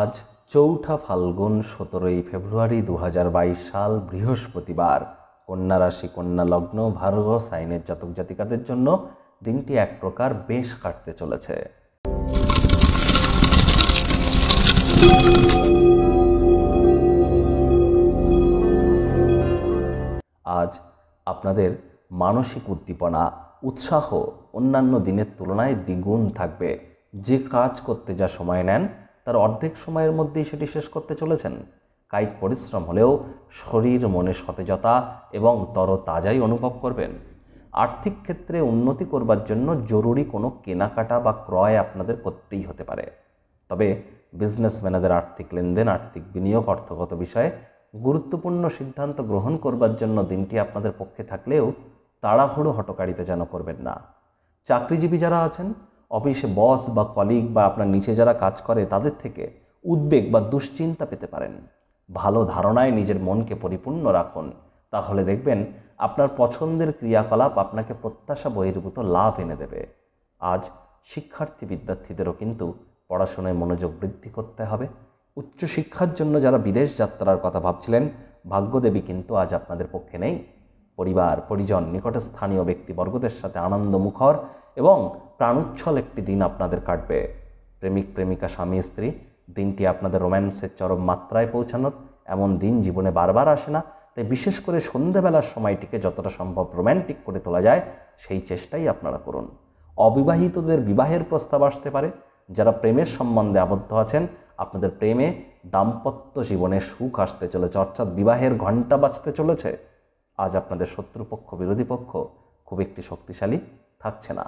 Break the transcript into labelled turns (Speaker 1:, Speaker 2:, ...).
Speaker 1: আজ চৌঠা ফাল্গুন সতেরোই ফেব্রুয়ারি দু সাল বৃহস্পতিবার কন্যা রাশি কন্যা লগ্ন ভার্গ সাইনের জাতক জাতিকাদের জন্য দিনটি এক প্রকার বেশ কাটতে চলেছে আজ আপনাদের মানসিক উদ্দীপনা উৎসাহ অন্যান্য দিনের তুলনায় দ্বিগুণ থাকবে যে কাজ করতে যা সময় নেন তার অর্ধেক সময়ের মধ্যেই সেটি শেষ করতে চলেছেন কায়িক পরিশ্রম হলেও শরীর মনে সতেজতা এবং তরতাজাই অনুভব করবেন আর্থিক ক্ষেত্রে উন্নতি করবার জন্য জরুরি কোনো কেনাকাটা বা ক্রয় আপনাদের করতেই হতে পারে তবে বিজনেসম্যানেদের আর্থিক লেনদেন আর্থিক বিনিয়োগ অর্থগত বিষয়ে গুরুত্বপূর্ণ সিদ্ধান্ত গ্রহণ করবার জন্য দিনটি আপনাদের পক্ষে থাকলেও তাড়াহুড়ো হটকারিতা যেন করবেন না চাকরিজীবী যারা আছেন অফিসে বস বা কলিগ বা আপনার নিচে যারা কাজ করে তাদের থেকে উদ্বেগ বা দুশ্চিন্তা পেতে পারেন ভালো ধারণায় নিজের মনকে পরিপূর্ণ রাখুন তাহলে দেখবেন আপনার পছন্দের ক্রিয়াকলাপ আপনাকে প্রত্যাশা বহির্ভূত লাভ এনে দেবে আজ শিক্ষার্থী বিদ্যার্থীদেরও কিন্তু পড়াশোনায় মনোযোগ বৃদ্ধি করতে হবে উচ্চশিক্ষার জন্য যারা বিদেশ যাত্রার কথা ভাবছিলেন ভাগ্যদেবী কিন্তু আজ আপনাদের পক্ষে নেই পরিবার পরিজন স্থানীয় ব্যক্তিবর্গদের সাথে আনন্দমুখর এবং প্রাণোচ্ছল একটি দিন আপনাদের কাটবে প্রেমিক প্রেমিকা স্বামী স্ত্রী দিনটি আপনাদের রোম্যান্সের চরম মাত্রায় পৌঁছানোর এমন দিন জীবনে বারবার আসে না তাই বিশেষ করে সন্ধেবেলার সময়টিকে যতটা সম্ভব রোম্যান্টিক করে তোলা যায় সেই চেষ্টাই আপনারা করুন অবিবাহিতদের বিবাহের প্রস্তাব আসতে পারে যারা প্রেমের সম্বন্ধে আবদ্ধ আছেন আপনাদের প্রেমে দাম্পত্য জীবনে সুখ আসতে চলেছে অর্থাৎ বিবাহের ঘণ্টা বাঁচতে চলেছে আজ আপনাদের শত্রুপক্ষ বিরোধী পক্ষ খুব একটি শক্তিশালী থাকছে না